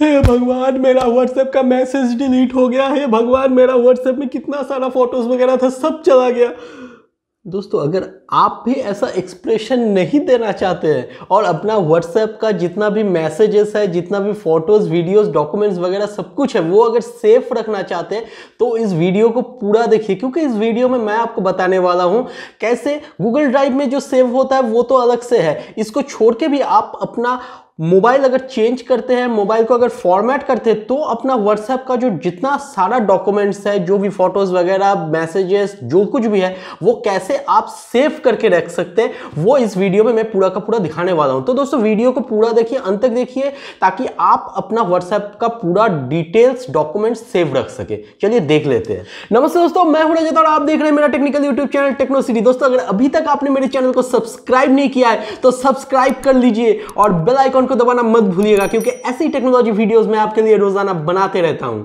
हे भगवान मेरा व्हाट्सएप का मैसेज डिलीट हो गया है भगवान मेरा व्हाट्सएप में कितना सारा फोटोज वगैरह था सब चला गया दोस्तों अगर आप भी ऐसा एक्सप्रेशन नहीं देना चाहते हैं और अपना व्हाट्सएप का जितना भी मैसेजेस है जितना भी फोटोज़ वीडियोस डॉक्यूमेंट्स वगैरह सब कुछ है वो अगर सेफ रखना चाहते हैं तो इस वीडियो को पूरा देखिए क्योंकि इस वीडियो में मैं आपको बताने वाला हूँ कैसे गूगल ड्राइव में जो सेव होता है वो तो अलग से है इसको छोड़ के भी आप अपना मोबाइल अगर चेंज करते हैं मोबाइल को अगर फॉर्मेट करते हैं तो अपना व्हाट्सएप का जो जितना सारा डॉक्यूमेंट्स है जो भी फोटोज़ वगैरह मैसेजेस जो कुछ भी है वो कैसे आप सेव करके रख सकते हैं वो इस वीडियो में मैं पूरा का पूरा दिखाने वाला हूं तो दोस्तों वीडियो को पूरा देखिए अंत तक देखिए ताकि आप अपना व्हाट्सएप का पूरा डिटेल्स डॉक्यूमेंट सेव रख सके चलिए देख लेते हैं नमस्ते दोस्तों मैं हूं रजत और आप देख रहे हैं मेरा टेक्निकल यूट्यूब चैनल टेक्नो दोस्तों अगर अभी तक आपने मेरे चैनल को सब्सक्राइब नहीं किया है तो सब्सक्राइब कर लीजिए और बेलाइकॉन बटन को दबाना मत भूलिएगा क्योंकि ऐसी टेक्नोलॉजी वीडियोस में आपके लिए रोजाना बनाते रहता हूं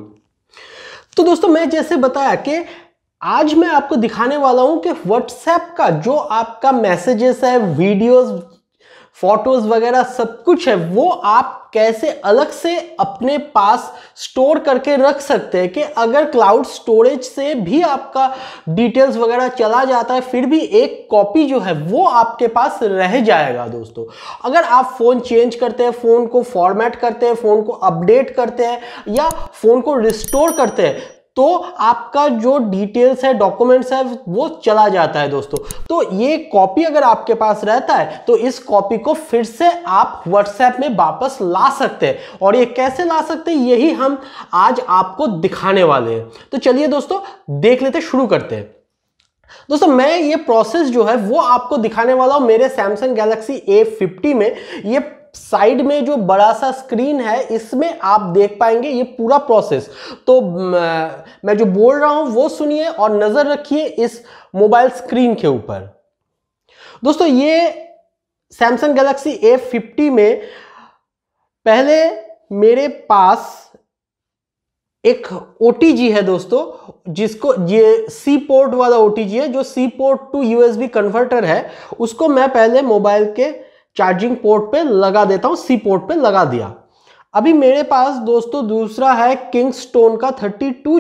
तो दोस्तों मैं जैसे बताया कि आज मैं आपको दिखाने वाला हूं कि व्हाट्सएप का जो आपका मैसेजेस है वीडियोस फोटोज वगैरह सब कुछ है वो आप कैसे अलग से अपने पास स्टोर करके रख सकते हैं कि अगर क्लाउड स्टोरेज से भी आपका डिटेल्स वगैरह चला जाता है फिर भी एक कॉपी जो है वो आपके पास रह जाएगा दोस्तों अगर आप फ़ोन चेंज करते हैं फ़ोन को फॉर्मेट करते हैं फ़ोन को अपडेट करते हैं या फ़ोन को रिस्टोर करते हैं तो आपका जो डिटेल्स है डॉक्यूमेंट्स है वो चला जाता है दोस्तों तो ये कॉपी अगर आपके पास रहता है तो इस कॉपी को फिर से आप व्हाट्सएप में वापस ला सकते हैं और ये कैसे ला सकते हैं यही हम आज आपको दिखाने वाले हैं तो चलिए दोस्तों देख लेते शुरू करते हैं दोस्तों मैं ये प्रोसेस जो है वो आपको दिखाने वाला हूँ मेरे सैमसंग गैलेक्सी A50 में ये साइड में जो बड़ा सा स्क्रीन है इसमें आप देख पाएंगे ये पूरा प्रोसेस तो मैं जो बोल रहा हूं वो सुनिए और नज़र रखिए इस मोबाइल स्क्रीन के ऊपर दोस्तों ये सैमसंग गैलेक्सी ए फिफ्टी में पहले मेरे पास एक ओ है दोस्तों जिसको ये सी पोर्ट वाला ओ है जो C port to USB converter है उसको मैं पहले मोबाइल के चार्जिंग पोर्ट पे लगा देता हूँ सी पोर्ट पे लगा दिया अभी मेरे पास दोस्तों दूसरा है किंग स्टोन का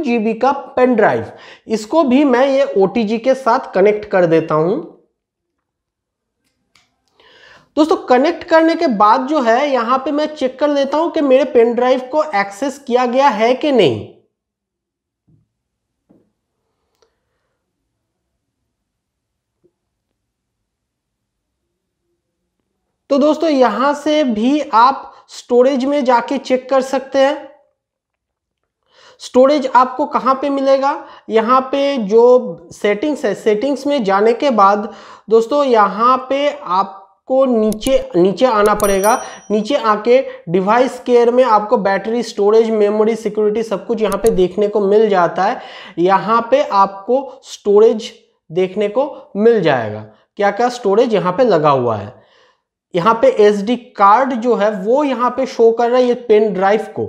जी बी का पेन ड्राइव इसको भी मैं ये ओ के साथ कनेक्ट कर देता हूं दोस्तों कनेक्ट करने के बाद जो है यहाँ पे मैं चेक कर लेता हूं कि मेरे पेन ड्राइव को एक्सेस किया गया है कि नहीं तो दोस्तों यहां से भी आप स्टोरेज में जाके चेक कर सकते हैं स्टोरेज आपको कहाँ पे मिलेगा यहाँ पे जो सेटिंग्स है सेटिंग्स में जाने के बाद दोस्तों यहाँ पे आपको नीचे नीचे आना पड़ेगा नीचे आके डिवाइस केयर में आपको बैटरी स्टोरेज मेमोरी सिक्योरिटी सब कुछ यहाँ पे देखने को मिल जाता है यहाँ पे आपको स्टोरेज देखने को मिल जाएगा क्या क्या स्टोरेज यहाँ पे लगा हुआ है यहाँ पे एस कार्ड जो है वो यहाँ पे शो कर रहा है ये पेन ड्राइव को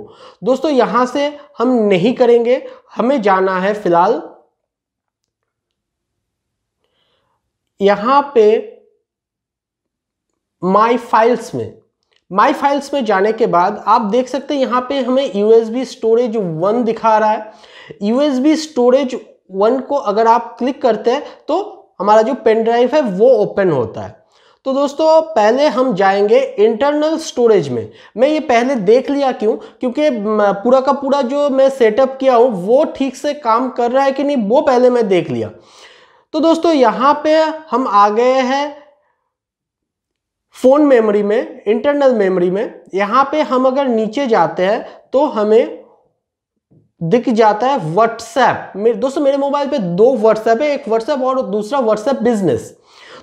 दोस्तों यहाँ से हम नहीं करेंगे हमें जाना है फिलहाल यहाँ पे माई फाइल्स में माई फाइल्स में जाने के बाद आप देख सकते हैं यहाँ पे हमें यूएसबी स्टोरेज वन दिखा रहा है यूएसबी स्टोरेज वन को अगर आप क्लिक करते हैं तो हमारा जो पेन ड्राइव है वो ओपन होता है तो दोस्तों पहले हम जाएंगे इंटरनल स्टोरेज में मैं ये पहले देख लिया क्यों क्योंकि पूरा का पूरा जो मैं सेटअप किया हूँ वो ठीक से काम कर रहा है कि नहीं वो पहले मैं देख लिया तो दोस्तों यहाँ पे हम आ गए हैं फ़ोन मेमोरी में इंटरनल मेमोरी में यहाँ पे हम अगर नीचे जाते हैं तो हमें दिख जाता है व्हाट्सएप दोस्तों मेरे मोबाइल पे दो व्हाट्सएप है एक व्हाट्सएप और दूसरा व्हाट्सएप बिजनेस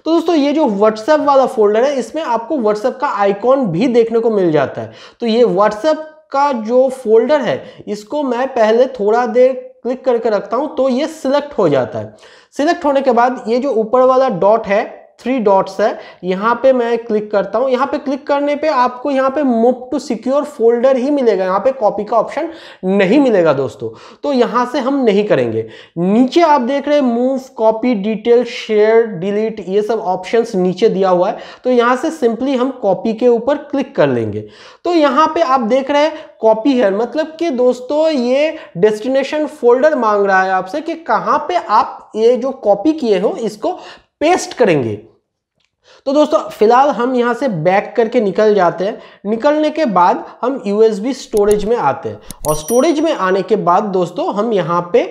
तो दोस्तों ये जो WhatsApp वाला फोल्डर है इसमें आपको व्हाट्सएप का आइकॉन भी देखने को मिल जाता है तो ये WhatsApp का जो फोल्डर है इसको मैं पहले थोड़ा देर क्लिक करके रखता हूँ तो ये सिलेक्ट हो जाता है सिलेक्ट होने के बाद ये जो ऊपर वाला डॉट है थ्री डॉट्स है यहाँ पे मैं क्लिक करता हूँ यहाँ पे क्लिक करने पे आपको यहाँ पे मूव टू सिक्योर फोल्डर ही मिलेगा यहाँ पे कॉपी का ऑप्शन नहीं मिलेगा दोस्तों तो यहाँ से हम नहीं करेंगे नीचे आप देख रहे हैं move copy detail share delete ये सब ऑप्शन नीचे दिया हुआ है तो यहाँ से सिंपली हम कॉपी के ऊपर क्लिक कर लेंगे तो यहाँ पर आप देख रहे हैं कॉपी है मतलब कि दोस्तों ये डेस्टिनेशन फोल्डर मांग रहा है आपसे कि कहाँ पे आप ये जो कॉपी किए हो इसको पेस्ट करेंगे तो दोस्तों फिलहाल हम यहां से बैक करके निकल जाते हैं निकलने के बाद हम यूएसबी स्टोरेज में आते हैं और स्टोरेज में आने के बाद दोस्तों हम यहां पे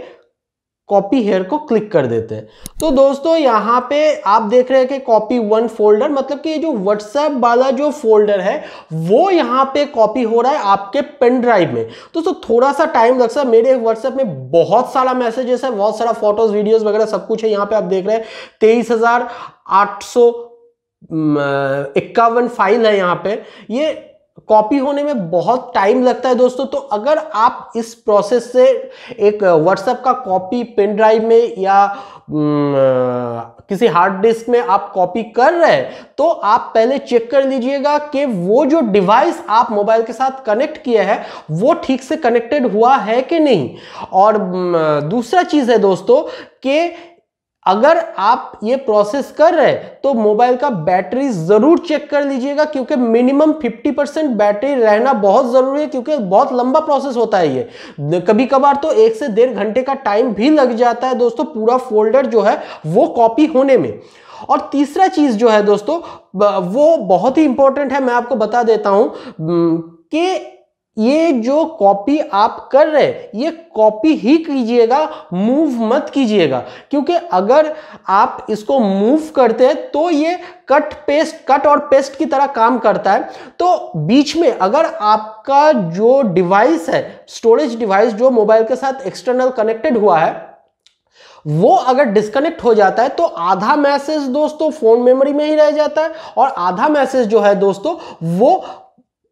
कॉपी हेयर को क्लिक कर देते हैं तो दोस्तों यहाँ पे आप देख रहे हैं कि कॉपी वन फोल्डर मतलब कि ये जो व्हाट्सएप वाला जो फोल्डर है वो यहाँ पे कॉपी हो रहा है आपके पेन ड्राइव में दोस्तों थोड़ा सा टाइम लग सकता है मेरे व्हाट्सएप में बहुत सारा मैसेजेस है बहुत सारा फोटोज वीडियोज वगैरह सब कुछ है यहाँ पे आप देख रहे हैं तेईस इक्यावन फाइल है यहाँ पे ये कॉपी होने में बहुत टाइम लगता है दोस्तों तो अगर आप इस प्रोसेस से एक व्हाट्सएप का कॉपी पेन ड्राइव में या किसी हार्ड डिस्क में आप कॉपी कर रहे हैं तो आप पहले चेक कर लीजिएगा कि वो जो डिवाइस आप मोबाइल के साथ कनेक्ट किया है वो ठीक से कनेक्टेड हुआ है कि नहीं और दूसरा चीज़ है दोस्तों कि अगर आप ये प्रोसेस कर रहे हैं तो मोबाइल का बैटरी जरूर चेक कर लीजिएगा क्योंकि मिनिमम 50 परसेंट बैटरी रहना बहुत जरूरी है क्योंकि बहुत लंबा प्रोसेस होता है ये कभी कभार तो एक से डेढ़ घंटे का टाइम भी लग जाता है दोस्तों पूरा फोल्डर जो है वो कॉपी होने में और तीसरा चीज जो है दोस्तों वो बहुत ही इंपॉर्टेंट है मैं आपको बता देता हूं कि ये जो कॉपी आप कर रहे ये कॉपी ही कीजिएगा मूव मत कीजिएगा क्योंकि अगर आप इसको मूव करते हैं तो ये कट पेस्ट कट और पेस्ट की तरह काम करता है तो बीच में अगर आपका जो डिवाइस है स्टोरेज डिवाइस जो मोबाइल के साथ एक्सटर्नल कनेक्टेड हुआ है वो अगर डिस्कनेक्ट हो जाता है तो आधा मैसेज दोस्तों फोन मेमोरी में ही रह जाता है और आधा मैसेज जो है दोस्तों वो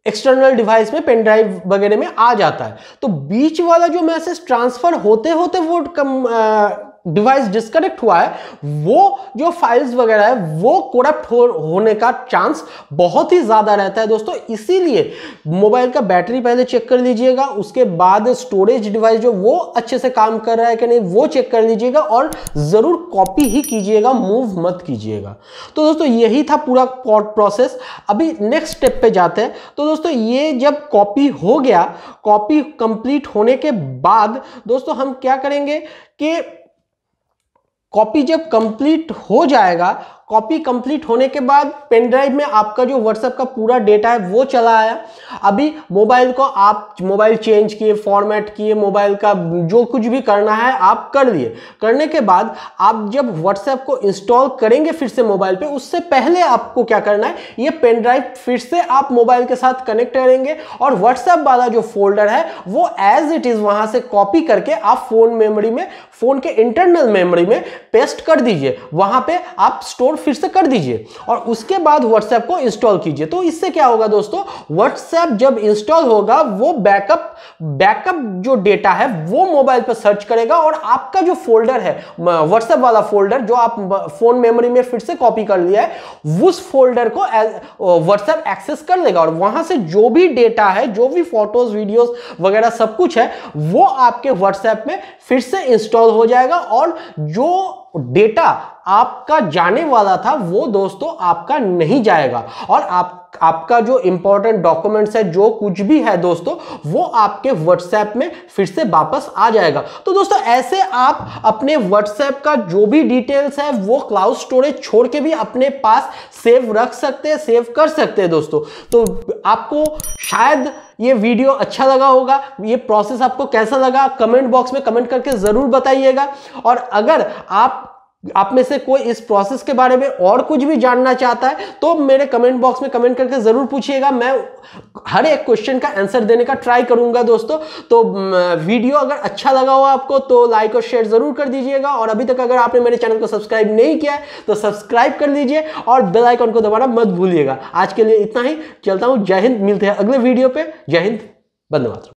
एक्सटर्नल डिवाइस में पेन ड्राइव वगैरह में आ जाता है तो बीच वाला जो मैसेज ट्रांसफर होते होते वो कम आ, डिवाइस डिस्कनेक्ट हुआ है वो जो फाइल्स वगैरह है वो कोरप्ट हो, होने का चांस बहुत ही ज़्यादा रहता है दोस्तों इसीलिए मोबाइल का बैटरी पहले चेक कर लीजिएगा उसके बाद स्टोरेज डिवाइस जो वो अच्छे से काम कर रहा है कि नहीं वो चेक कर लीजिएगा और ज़रूर कॉपी ही कीजिएगा मूव मत कीजिएगा तो दोस्तों यही था पूरा प्रोसेस अभी नेक्स्ट स्टेप पे जाते हैं तो दोस्तों ये जब कॉपी हो गया कॉपी कंप्लीट होने के बाद दोस्तों हम क्या करेंगे कि कॉपी जब कंप्लीट हो जाएगा कॉपी कंप्लीट होने के बाद पेन ड्राइव में आपका जो व्हाट्सएप का पूरा डेटा है वो चला आया अभी मोबाइल को आप मोबाइल चेंज किए फॉर्मेट किए मोबाइल का जो कुछ भी करना है आप कर लिए करने के बाद आप जब व्हाट्सएप को इंस्टॉल करेंगे फिर से मोबाइल पे उससे पहले आपको क्या करना है ये पेन ड्राइव फिर से आप मोबाइल के साथ कनेक्ट करेंगे और व्हाट्सएप वाला जो फोल्डर है वो एज इट इज़ वहाँ से कॉपी करके आप फ़ोन मेमोरी में फ़ोन के इंटरनल मेमोरी में पेस्ट कर दीजिए वहाँ पर आप स्टोर फिर से कर दीजिए और उसके बाद व्हाट्सएप को इंस्टॉल कीजिए तो इससे क्या होगा दोस्तों व्हाट्सएप जब इंस्टॉल होगा वो बैकअप बैकअप जो डेटा है वो मोबाइल पर सर्च करेगा और आपका जो फोल्डर है व्हाट्सएप वाला फोल्डर जो आप फोन मेमोरी में फिर से कॉपी कर लिया है उस फोल्डर को व्हाट्सएप एक्सेस कर लेगा और वहां से जो भी डेटा है जो भी फोटोज वीडियोज वगैरह सब कुछ है वो आपके व्हाट्सएप में फिर से इंस्टॉल हो जाएगा और जो डेटा आपका जाने वाला था वो दोस्तों आपका नहीं जाएगा और आप आपका जो इंपॉर्टेंट डॉक्यूमेंट्स है जो कुछ भी है दोस्तों वो आपके व्हाट्सएप में फिर से वापस आ जाएगा तो दोस्तों ऐसे आप अपने व्हाट्सएप का जो भी डिटेल्स है वो क्लाउड स्टोरेज छोड़ के भी अपने पास सेव रख सकते हैं सेव कर सकते हैं दोस्तों तो आपको शायद ये वीडियो अच्छा लगा होगा ये प्रोसेस आपको कैसा लगा कमेंट बॉक्स में कमेंट करके ज़रूर बताइएगा और अगर आप आप में से कोई इस प्रोसेस के बारे में और कुछ भी जानना चाहता है तो मेरे कमेंट बॉक्स में कमेंट करके ज़रूर पूछिएगा मैं हर एक क्वेश्चन का आंसर देने का ट्राई करूंगा दोस्तों तो वीडियो अगर अच्छा लगा हो आपको तो लाइक और शेयर ज़रूर कर दीजिएगा और अभी तक अगर आपने मेरे चैनल को सब्सक्राइब नहीं किया है तो सब्सक्राइब कर लीजिए और बेलाइकॉन को दोबारा मत भूलिएगा आज के लिए इतना ही चलता हूँ जय हिंद मिलते हैं अगले वीडियो पर जय हिंद धन्यवाद